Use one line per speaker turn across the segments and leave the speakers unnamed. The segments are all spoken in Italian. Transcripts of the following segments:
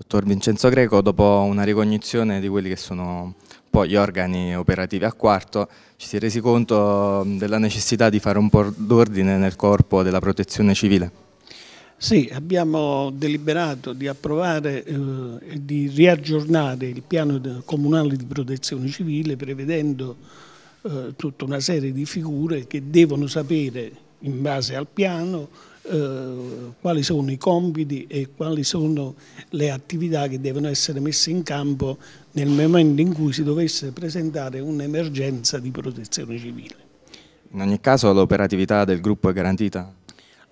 Dottor Vincenzo Greco, dopo una ricognizione di quelli che sono poi gli organi operativi a quarto, ci si è resi conto della necessità di fare un po' d'ordine nel corpo della protezione civile.
Sì, abbiamo deliberato di approvare eh, e eh, di riaggiornare il piano comunale di protezione civile prevedendo eh, tutta una serie di figure che devono sapere in base al piano eh, quali sono i compiti e quali sono le attività che devono essere messe in campo nel momento in cui si dovesse presentare un'emergenza di protezione civile.
In ogni caso l'operatività del gruppo è garantita?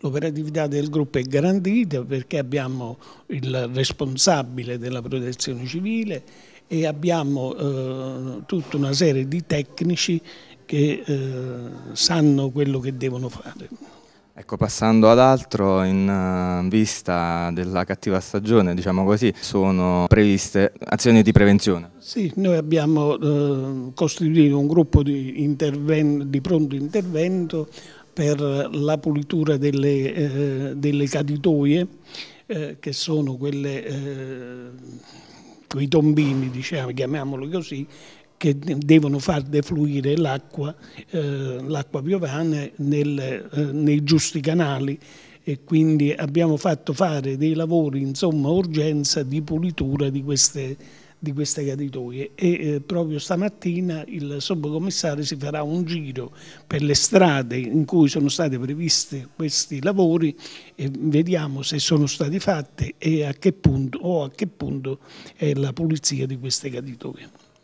L'operatività del gruppo è garantita perché abbiamo il responsabile della protezione civile e abbiamo eh, tutta una serie di tecnici che eh, sanno quello che devono fare.
Ecco, passando ad altro, in eh, vista della cattiva stagione, diciamo così, sono previste azioni di prevenzione.
Sì, noi abbiamo eh, costituito un gruppo di, di, pronto intervento per la pulitura delle, eh, delle caditoie, eh, che sono quelle eh, quei tombini, diciamo, chiamiamolo così, che devono far defluire l'acqua, eh, piovana nel, eh, nei giusti canali e quindi abbiamo fatto fare dei lavori insomma urgenza di pulitura di queste, di queste caditoie e eh, proprio stamattina il sottocommissario si farà un giro per le strade in cui sono stati previsti questi lavori e vediamo se sono stati fatti e a che punto o a che punto è la pulizia di queste caditoie.